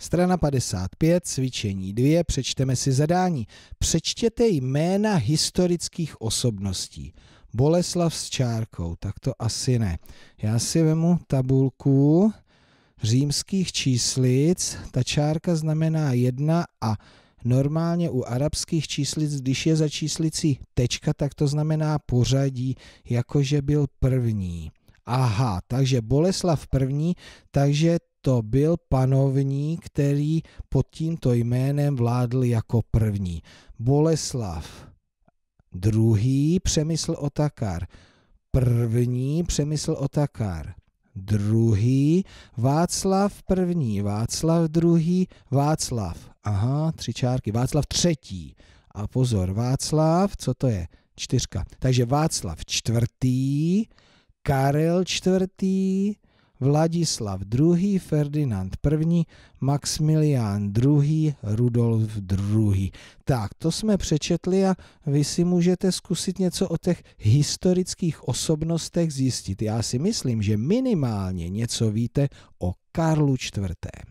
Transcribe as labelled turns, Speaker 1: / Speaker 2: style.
Speaker 1: Strana 55, cvičení 2, přečteme si zadání. Přečtěte jména historických osobností. Boleslav s čárkou, tak to asi ne. Já si vemu tabulku římských číslic, ta čárka znamená 1 a normálně u arabských číslic, když je za číslicí tečka, tak to znamená pořadí, jakože byl první. Aha, takže Boleslav I, takže to byl panovník, který pod tímto jménem vládl jako první. Boleslav druhý Přemysl Otakar, první Přemysl Otakar, druhý Václav první, Václav druhý, Václav, aha, tři čárky, Václav třetí. A pozor, Václav, co to je? Čtyřka. Takže Václav čtvrtý, Karel IV., Vladislav II., Ferdinand I., Maximilián II., Rudolf II. Tak, to jsme přečetli a vy si můžete zkusit něco o těch historických osobnostech zjistit. Já si myslím, že minimálně něco víte o Karlu IV.